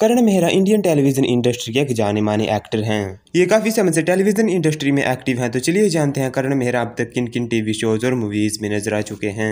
करण Mehra Indian television industry के एक जाने माने एक्टर हैं ये काफी समय से टेलीविजन इंडस्ट्री में एक्टिव हैं तो चलिए जानते हैं करण मेहरा अब तक किन किन टीवी शोज और मूवीज में नजर आ चुके हैं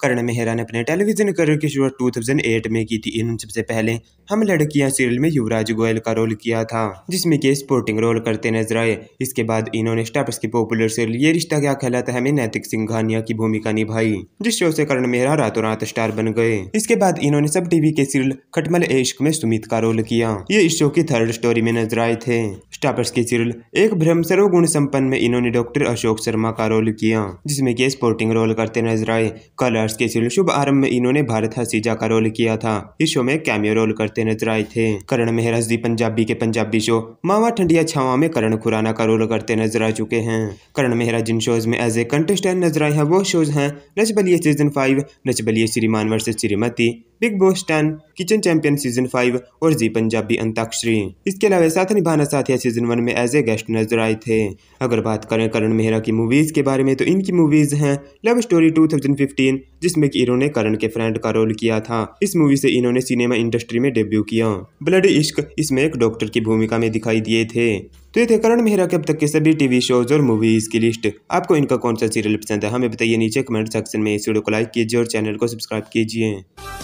करण मेहरा ने अपने टेलीविजन करियर की शुरुआत टू में की थी इन सबसे पहले हम लड़कियां सीरियल में युवराज गोयल का रोल किया था जिसमें के स्पोर्टिंग रोल करते नजर आए इसके बाद इन्होंने स्टार्स की पॉपुलर सीरियल ये रिश्ता क्या कहलाता है में नैतिक सिंघानिया की भूमिका निभाई जिस शो से करण मेहरा रातों रात स्टार बन गए इसके बाद इन्होंने सब टीवी के सीरियल खटमल इश्क में सुमित का रोल किया ये इस शो की थर्ड स्टोरी में नजर आए थे स्टार्स के सीरियल एक सरो गुण संपन्न में इन्होंने डॉक्टर अशोक शर्मा का रोल किया जिसमें की स्पोर्टिंग रोल करते नजर आए कलर स्टार्स के सिल शुभ आरंभ में इन्होंने भारत हसीजा का रोल किया था इस शो में कैमियो रोल करते नजर आए थे करण मेहरा जी पंजाबी के पंजाबी शो मावा ठंडिया छावा में करण खुराना का रोल करते नजर आ चुके हैं करण मेहरा जिन शोज में एज ए कंटेस्टेंट नजर आए हैं वो शोज हैं नच बलिए season five Nach Baliye Shriman versus Shrimati Bigg Boss ten kitchen champion season five और जी पंजाबी अंताक्षरी इसके अलावा साथ निभाना साथिया सीजन वन में एज ए गेस्ट नजर आए थे अगर बात करें करण मेहरा की मूवीज के बारे में तो इनकी मूवीज हैं लव स्टोरी 2015 जिसमें कि इन्होंने करण के फ्रेंड का रोल किया था इस मूवी से इन्होंने सिनेमा इंडस्ट्री में डेब्यू किया ब्लड इश्क इसमें एक डॉक्टर की भूमिका में दिखाई दिए थे तो ये थे करण मेहरा के अब तक के सभी टीवी शोज और मूवीज की लिस्ट आपको इनका कौन सा सीरियल पसंद है हमें बताइए नीचे कमेंट सेक्शन में इस वीडियो को लाइक कीजिए और चैनल को सब्सक्राइब कीजिए